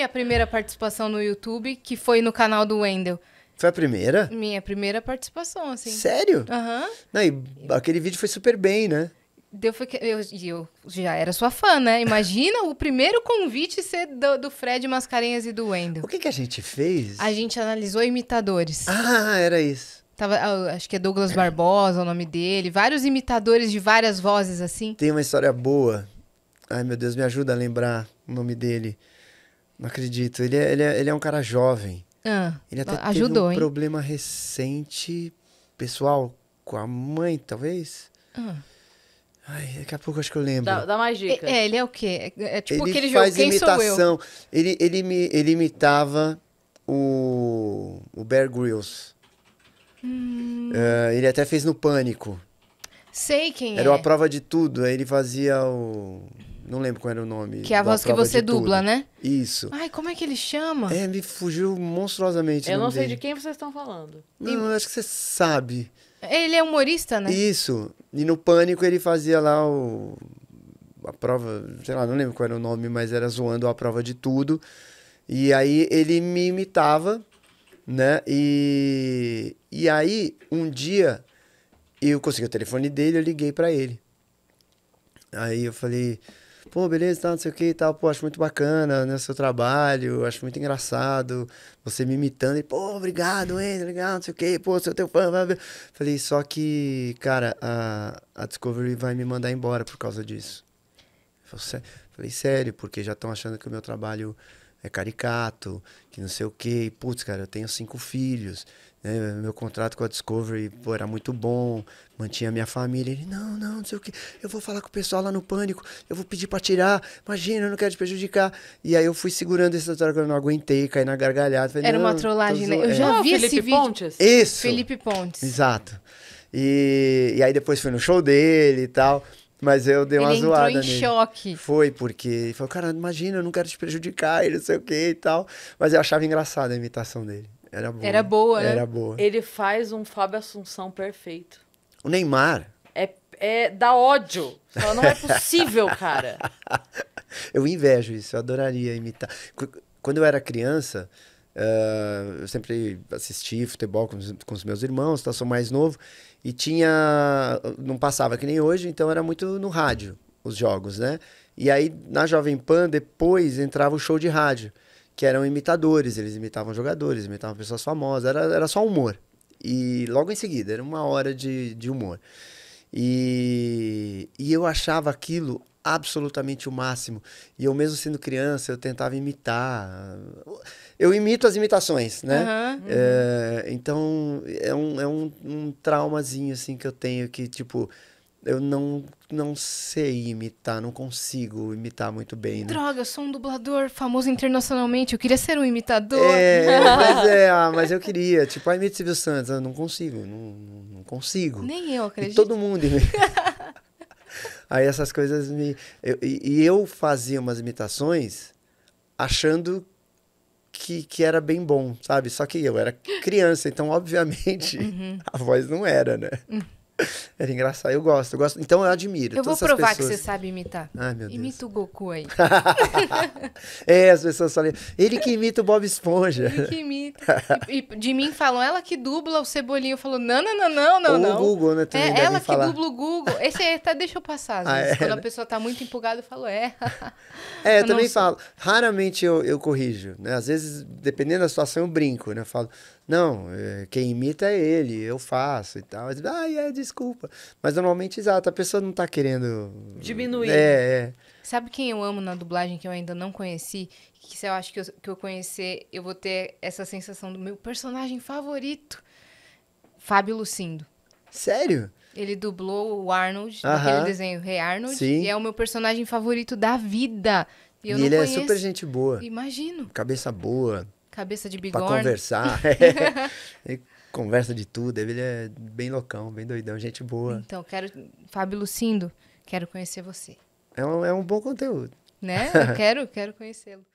minha primeira participação no YouTube, que foi no canal do Wendel. Foi a primeira? Minha primeira participação, assim. Sério? Aham. Uhum. e aquele vídeo foi super bem, né? deu foi eu, eu, já era sua fã, né? Imagina o primeiro convite ser do, do Fred Mascarenhas e do Wendel. O que, que a gente fez? A gente analisou imitadores. Ah, era isso. Tava, ah, acho que é Douglas Barbosa o nome dele. Vários imitadores de várias vozes, assim. Tem uma história boa. Ai, meu Deus, me ajuda a lembrar o nome dele. Não acredito. Ele é, ele é, ele é um cara jovem. Ah, ele até ajudou, teve um hein? problema recente pessoal com a mãe, talvez. Ah. Ai, daqui a pouco acho que eu lembro. Dá, dá mais é, dica. É, ele é o quê? É, é tipo ele aquele faz jogo, imitação. Ele, ele, me, ele imitava o, o Bear Grylls. Hum. Uh, ele até fez no Pânico. Sei quem era é. a uma prova de tudo. Aí ele fazia o. Não lembro qual era o nome. Que é a voz que você dubla, tudo. né? Isso. Ai, como é que ele chama? É, ele fugiu monstruosamente. Eu não sei dele. de quem vocês estão falando. Não, eu acho que você sabe. Ele é humorista, né? Isso. E no Pânico ele fazia lá o. A prova, sei lá, não lembro qual era o nome, mas era zoando a prova de tudo. E aí ele me imitava, né? E, e aí, um dia, e eu consegui o telefone dele, eu liguei para ele. Aí eu falei, pô, beleza, tá, não sei o que e tal, pô, acho muito bacana né, o seu trabalho, acho muito engraçado você me imitando. E, pô, obrigado, hein, tá legal, não sei o que, pô, sou teu fã. vai ver Falei, só que, cara, a, a Discovery vai me mandar embora por causa disso. Falei, sério, porque já estão achando que o meu trabalho é caricato, que não sei o quê. Putz, cara, eu tenho cinco filhos. Né? Meu contrato com a Discovery pô, era muito bom, mantinha minha família. Ele, não, não, não sei o quê. Eu vou falar com o pessoal lá no pânico, eu vou pedir para tirar. Imagina, eu não quero te prejudicar. E aí eu fui segurando essa história que eu não aguentei, caí na gargalhada. Falei, era uma trollagem, né? Eu já é. vi Felipe esse vídeo. Pontes. Isso. Felipe Pontes. Exato. E, e aí depois fui no show dele e tal. Mas eu dei uma ele zoada entrou em nele. choque. Foi, porque ele falou, cara, imagina, eu não quero te prejudicar e não sei o que e tal. Mas eu achava engraçada a imitação dele. Era boa. Era boa, né? boa. Ele faz um Fábio Assunção perfeito. O Neymar. É, é da ódio. Fala, não é possível, cara. eu invejo isso, eu adoraria imitar. Quando eu era criança, ah, eu sempre assisti futebol com, com os meus irmãos, tá, sou mais novo. E tinha. Não passava que nem hoje, então era muito no rádio os jogos, né? E aí na Jovem Pan, depois entrava o show de rádio, que eram imitadores, eles imitavam jogadores, imitavam pessoas famosas, era, era só humor. E logo em seguida, era uma hora de, de humor. E, e eu achava aquilo absolutamente o máximo. E eu mesmo sendo criança, eu tentava imitar. Eu imito as imitações, né? Uhum, uhum. É, então, é, um, é um, um traumazinho, assim, que eu tenho que, tipo... Eu não, não sei imitar, não consigo imitar muito bem. Né? Droga, eu sou um dublador famoso internacionalmente, eu queria ser um imitador. É, mas é, ah, mas eu queria. Tipo, a imita Silvio Santos, eu não consigo, não, não consigo. Nem eu acredito. E todo mundo imita. Aí essas coisas me. Eu, e eu fazia umas imitações achando que, que era bem bom, sabe? Só que eu era criança, então, obviamente, uhum. a voz não era, né? Uhum. Era engraçado. Eu gosto, eu gosto. Então eu admiro. Eu vou provar que você sabe imitar. Ai, meu Deus. Imita o Goku aí. é, as pessoas falam. Ele que imita o Bob Esponja. Ele que imita. E, e de mim falam, ela que dubla o cebolinho. Eu falo, não, não, não, não, não. Ou não. o Google, né? é ela que falar. dubla o Google. Esse aí até deixa eu passar. Ah, é, Quando né? a pessoa tá muito empolgada, eu falo, é. é, eu, eu também sou. falo. Raramente eu, eu corrijo. Né? Às vezes, dependendo da situação, eu brinco, né? Eu falo. Não, é, quem imita é ele, eu faço e tal. Mas, ah, é, desculpa. Mas normalmente, exato, a pessoa não tá querendo. Diminuir. É, é. Sabe quem eu amo na dublagem que eu ainda não conheci? Que se eu acho que eu, que eu conhecer, eu vou ter essa sensação do meu personagem favorito: Fábio Lucindo. Sério? Ele dublou o Arnold, uh -huh. aquele desenho Rei hey Arnold. Sim. E é o meu personagem favorito da vida. E, e ele conheço. é super gente boa. Imagino. Cabeça boa. Cabeça de bigode. Pra conversar. é. conversa de tudo. Ele é bem loucão, bem doidão, gente boa. Então, quero. Fábio Lucindo, quero conhecer você. É um, é um bom conteúdo. Né? Eu quero, quero conhecê-lo.